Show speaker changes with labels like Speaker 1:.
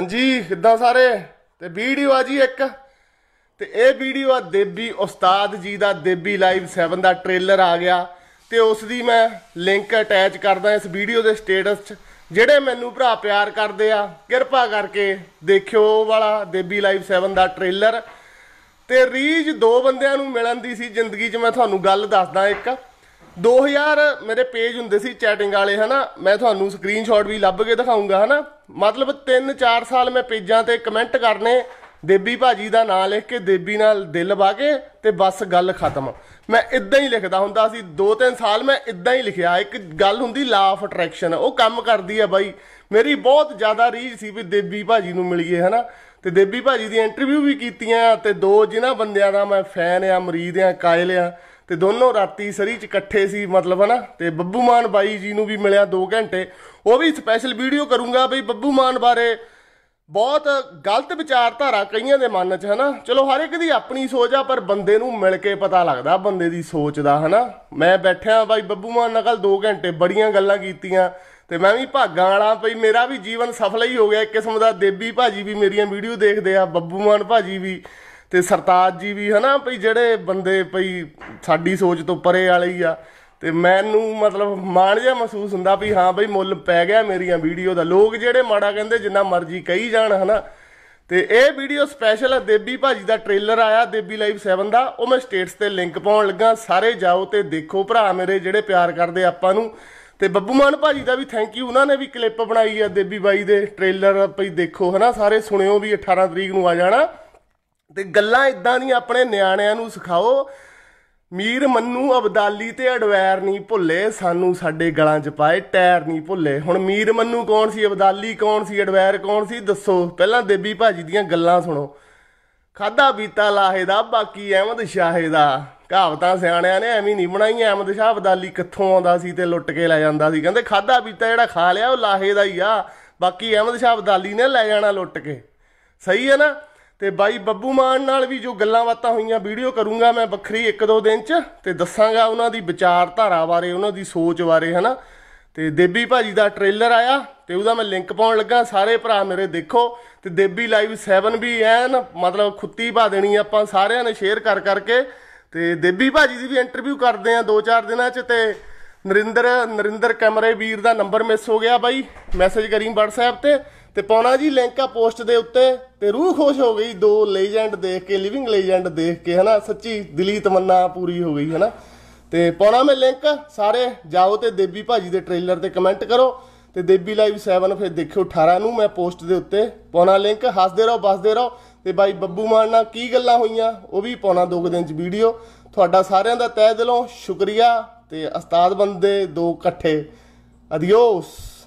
Speaker 1: ਹਾਂਜੀ ਕਿੱਦਾਂ ਸਾਰੇ ਤੇ ਵੀਡੀਓ ਆ ਜੀ ਇੱਕ ਤੇ ਇਹ ਵੀਡੀਓ ਆ ਦੇਬੀ ਉਸਤਾਦ ਜੀ ਦਾ ਦੇਬੀ ਲਾਈਵ 7 ਦਾ ਟ੍ਰੇਲਰ ਆ ਗਿਆ ਤੇ ਉਸ ਦੀ ਮੈਂ ਲਿੰਕ ਅਟੈਚ ਕਰਦਾ ਇਸ ਵੀਡੀਓ ਦੇ ਸਟੇਟਸ 'ਚ ਜਿਹੜੇ ਮੈਨੂੰ ਭਰਾ ਪਿਆਰ ਕਰਦੇ ਆ ਕਿਰਪਾ ਕਰਕੇ ਦੇਖਿਓ ਵਾਲਾ ਦੇਬੀ ਲਾਈਵ 7 ਦਾ ਟ੍ਰੇਲਰ ਤੇ ਰੀਜ ਦੋ ਬੰਦਿਆਂ ਨੂੰ ਮਿਲਣ ਦੀ ਸੀ ਜ਼ਿੰਦਗੀ 'ਚ ਮੈਂ ਤੁਹਾਨੂੰ ਗੱਲ ਦੱਸਦਾ ਇੱਕ 2000 ਮੇਰੇ ਪੇਜ ਹੁੰਦੇ ਸੀ ਚੈਟਿੰਗ ਵਾਲੇ ਹਨਾ ਮੈਂ ਤੁਹਾਨੂੰ ਸਕਰੀਨਸ਼ਾਟ ਵੀ ਲੱਭ ਕੇ ਦਿਖਾਉਂਗਾ ਹਨਾ ਮਤਲਬ 3-4 ਸਾਲ ਮੈਂ ਪੇਜਾਂ ਤੇ ਕਮੈਂਟ ਕਰਨੇ ਦੇਬੀ ਭਾਜੀ ਦਾ ਨਾਮ ਲਿਖ ਕੇ ਦੇਬੀ ਨਾਲ ਦਿਲ ਵਾ ਕੇ ਤੇ ਬਸ ਗੱਲ ਖਤਮ ਮੈਂ ਇਦਾਂ ਹੀ ਲਿਖਦਾ ਹੁੰਦਾ ਸੀ 2-3 ਸਾਲ ਮੈਂ ਇਦਾਂ ਹੀ ਲਿਖਿਆ ਇੱਕ ਗੱਲ ਹੁੰਦੀ ਲਾ ਆਫ ਅਟਰੈਕਸ਼ਨ ਉਹ ਕੰਮ ਕਰਦੀ ਆ ਬਾਈ ਮੇਰੀ ਬਹੁਤ ਜ਼ਿਆਦਾ ਰੀਝ ਸੀ ਵੀ ਦੇਬੀ ਭਾਜੀ ਨੂੰ ਮਿਲੀਏ ਹਨਾ ਤੇ ਦੇਬੀ ਭਾਜੀ ਦੀ ਇੰਟਰਵਿਊ ਵੀ ਕੀਤੀਆਂ ਤੇ ਦੋ ਜਿਨ੍ਹਾਂ ਬੰਦਿਆਂ ਦਾ ਮੈਂ ਫੈਨ ਆ ਮਰੀਦ ਆ ਕਾਇਲ ਆ ਤੇ ਦੋਨੋਂ ਰਾਤੀ ਸਰੀ ਚ ਇਕੱਠੇ ਸੀ ਮਤਲਬ ਹਨਾ ਤੇ ਬੱਬੂ ਮਾਨ ਬਾਈ ਜੀ ਨੂੰ ਵੀ ਮਿਲਿਆ 2 ਘੰਟੇ ਉਹ ਵੀ ਸਪੈਸ਼ਲ ਵੀਡੀਓ ਕਰੂੰਗਾ ਬਈ ਬੱਬੂ ਮਾਨ ਬਾਰੇ ਬਹੁਤ ਗਲਤ ਵਿਚਾਰਧਾਰਾ ਕਈਆਂ ਦੇ ਮਨ 'ਚ ਹਨਾ ਚਲੋ ਹਰ ਇੱਕ ਦੀ ਆਪਣੀ ਸੋਚ ਆ ਪਰ ਬੰਦੇ ਨੂੰ ਮਿਲ ਕੇ ਪਤਾ ਲੱਗਦਾ ਬੰਦੇ ਦੀ ਸੋਚ ਦਾ ਹਨਾ ਮੈਂ ਬੈਠਿਆ ਬਾਈ ਬੱਬੂ ਮਾਨ ਨਾਲ 2 ਘੰਟੇ ਬੜੀਆਂ ਗੱਲਾਂ ਕੀਤੀਆਂ ਤੇ ਮੈਂ ਵੀ ਭਾਗਾ ਵਾਲਾ ਭਈ ਮੇਰਾ ਵੀ ਜੀਵਨ ਸਫਲ ਹੀ ਹੋ ਗਿਆ ਇੱਕ ਕਿਸਮ ਦਾ ਦੇਬੀ ਭਾਜੀ ਵੀ ਮੇਰੀਆਂ ਵੀਡੀਓ ਦੇਖਦੇ ਆ ਬੱਬੂ ਮਾਨ ਭਾਜੀ ਵੀ ਤੇ ਸਰਤਾਜ ਜੀ ਵੀ ਹਨਾ ਭਈ ਜਿਹੜੇ ਬੰਦੇ ਭਈ ਸਾਡੀ ਸੋਚ ਤੋਂ ਪਰੇ ਵਾਲੇ ਹੀ ਆ ਤੇ ਮੈਨੂੰ ਮਤਲਬ ਮਾਣ ਜਿਹਾ ਮਹਿਸੂਸ ਹੁੰਦਾ ਵੀ ਹਾਂ ਭਈ ਮੁੱਲ ਪੈ ਗਿਆ ਮੇਰੀਆਂ ਵੀਡੀਓ ਦਾ ਲੋਕ ਜਿਹੜੇ ਮਾੜਾ ਕਹਿੰਦੇ ਜਿੰਨਾ ਮਰਜ਼ੀ ਕਹੀ ਜਾਣ ਹਨਾ ਤੇ ਇਹ ਵੀਡੀਓ ਸਪੈਸ਼ਲ ਹੈ ਦੇਬੀ ਭਾਜੀ ਦਾ ਟ੍ਰੇਲਰ ਆਇਆ ਦੇਬੀ ਲਾਈਵ 7 ਦਾ ਉਹ ਮੈਂ ਸਟੇਟਸ ਤੇ ਲਿੰਕ ਪਾਉਣ ਲੱਗਾ ਸਾਰੇ ਜਾਓ ਤੇ ਦੇਖੋ ਭਰਾ ਮੇਰੇ ਜਿਹੜੇ ਪਿਆਰ ਕਰਦੇ ਆਪਾਂ ਨੂੰ ਤੇ ਬੱਬੂ ਮਾਨ ਭਾਜੀ ਦਾ ਵੀ ਥੈਂਕ ਯੂ ਉਹਨਾਂ ਨੇ ਵੀ ਕਲਿੱਪ ਬਣਾਈ ਆ ਦੇਬੀ ਬਾਈ ਦੇ ਟ੍ਰੇਲਰ ਭਈ ਦੇਖੋ ਹਨਾ ਸਾਰੇ ਸੁਣਿਓ ਵੀ 18 ਤਰੀਕ ਨੂੰ ਆ ਜਾਣਾ ਤੇ ਗੱਲਾਂ ਇਦਾਂ ਨਹੀਂ ਆਪਣੇ ਨਿਆਣਿਆਂ ਨੂੰ ਸਿਖਾਓ ਮੀਰ ਮੰਨੂ ਅਬਦਾਲੀ ਤੇ ਅਡਵੈਰ ਨਹੀਂ ਭੁੱਲੇ ਸਾਨੂੰ ਸਾਡੇ ਗਲਾਂ 'ਚ ਪਾਏ ਟਾਇਰ ਨਹੀਂ ਭੁੱਲੇ ਹੁਣ ਮੀਰ ਮੰਨੂ ਕੌਣ ਸੀ ਅਬਦਾਲੀ ਕੌਣ ਸੀ ਅਡਵੈਰ ਕੌਣ ਸੀ ਦੱਸੋ ਪਹਿਲਾਂ ਦੇਬੀ ਭਾਜੀ ਦੀਆਂ ਗੱਲਾਂ ਸੁਣੋ ਖਾਦਾ ਬੀਤਾ ਲਾਹੇ ਦਾ ਬਾਕੀ ਅਹਿਮਦ ਸ਼ਾਹੇ ਦਾ ਕਹਾਵਤਾਂ ਸਿਆਣਿਆਂ ਨੇ ਐਵੇਂ ਨਹੀਂ ਬਣਾਈਆਂ ਅਹਿਮਦ ਸ਼ਾਹ ਅਬਦਾਲੀ ਕਿੱਥੋਂ ਆਉਂਦਾ ਸੀ ਤੇ ਲੁੱਟ ਕੇ ਲੈ ਜਾਂਦਾ ਸੀ ਕਹਿੰਦੇ ਖਾਦਾ ਬੀਤਾ ਜਿਹੜਾ ਖਾ ਲਿਆ ਉਹ ਲਾਹੇ ਦਾ ਹੀ ਆ ਬਾਕੀ ਅਹਿਮਦ ਸ਼ਾਹ ਅਬਦਾਲੀ ਨੇ ਲੈ ਜਾਣਾ ਲੁੱਟ ਕੇ ਸਹੀ ਹੈ ਨਾ ਤੇ ਬਾਈ ਬੱਬੂ ਮਾਨ ਨਾਲ ਵੀ ਜੋ ਗੱਲਾਂ ਬਾਤਾਂ ਹੋਈਆਂ ਵੀਡੀਓ ਕਰੂੰਗਾ ਮੈਂ ਵੱਖਰੀ ਇੱਕ ਦੋ ਦਿਨ ਚ ਤੇ ਦੱਸਾਂਗਾ ਉਹਨਾਂ ਦੀ ਵਿਚਾਰਧਾਰਾ ਬਾਰੇ ਉਹਨਾਂ ਦੀ ਸੋਚ ਬਾਰੇ ਹਨਾ ਤੇ ਦੇਬੀ ਭਾਜੀ ਦਾ ਟ੍ਰੇਲਰ ਆਇਆ ਤੇ ਉਹਦਾ ਮੈਂ ਲਿੰਕ ਪਾਉਣ ਲੱਗਾ ਸਾਰੇ ਭਰਾ ਮੇਰੇ ਦੇਖੋ ਤੇ ਦੇਬੀ ਲਾਈਵ 7 ਵੀ ਐਨ ਮਤਲਬ ਖੁੱਤੀ ਪਾ ਦੇਣੀ ਆਪਾਂ ਸਾਰਿਆਂ ਨੇ ਸ਼ੇਅਰ ਕਰ ਕਰਕੇ ਤੇ ਦੇਬੀ ਭਾਜੀ ਦੀ ਵੀ ਇੰਟਰਵਿਊ ਕਰਦੇ ਆ ਦੋ ਚਾਰ ਦਿਨਾਂ ਚ ਤੇ ਨਰਿੰਦਰ ਨਰਿੰਦਰ ਕੈਮਰੇ ਵੀਰ ਦਾ ਨੰਬਰ ਮਿਸ ਹੋ ਗਿਆ ਬਾਈ ਮੈਸੇਜ ਕਰੀਂ WhatsApp ਤੇ ਤੇ ਪਾਉਣਾ ਜੀ ਲਿੰਕ ਆ ਪੋਸਟ ਦੇ ਉੱਤੇ ਤੇ ਰੂਹ ਖੁਸ਼ ਹੋ ਗਈ ਦੋ ਲੈਜੈਂਡ ਦੇਖ ਕੇ ਲਿਵਿੰਗ ਲੈਜੈਂਡ ਦੇਖ ਕੇ ਹਨਾ ਸੱਚੀ ਦਿਲੀ ਤਮੰਨਾ ਪੂਰੀ ਹੋ ਗਈ ਹਨਾ ਤੇ ਪਾਉਣਾ ਮੈਂ ਲਿੰਕ ਸਾਰੇ ਜਾਓ ਤੇ ਦੇਬੀ ਭਾਜੀ ਦੇ ਟ੍ਰੇਲਰ ਤੇ ਕਮੈਂਟ ਕਰੋ ਤੇ ਦੇਬੀ ਲਾਈਵ 7 ਫਿਰ ਦੇਖਿਓ 18 ਨੂੰ ਮੈਂ ਪੋਸਟ ਦੇ ਉੱਤੇ ਪਾਉਣਾ ਲਿੰਕ ਹੱਸਦੇ ਰਹੋ ਬਸਦੇ ਰਹੋ ਤੇ ਬਾਈ ਬੱਬੂ ਮਾਨ ਨਾਲ ਕੀ ਗੱਲਾਂ ਹੋਈਆਂ ਉਹ ਵੀ ਪਾਉਣਾ ਦੋ ਦਿਨ ਚ ਵੀਡੀਓ ਤੁਹਾਡਾ ਸਾਰਿਆਂ ਦਾ ਤਹਿ ਦਿਲੋਂ ਸ਼ੁਕਰੀਆ ਤੇ ਉਸਤਾਦ ਬੰਦੇ ਦੋ ਇਕੱਠੇ ਅਦੀਓਸ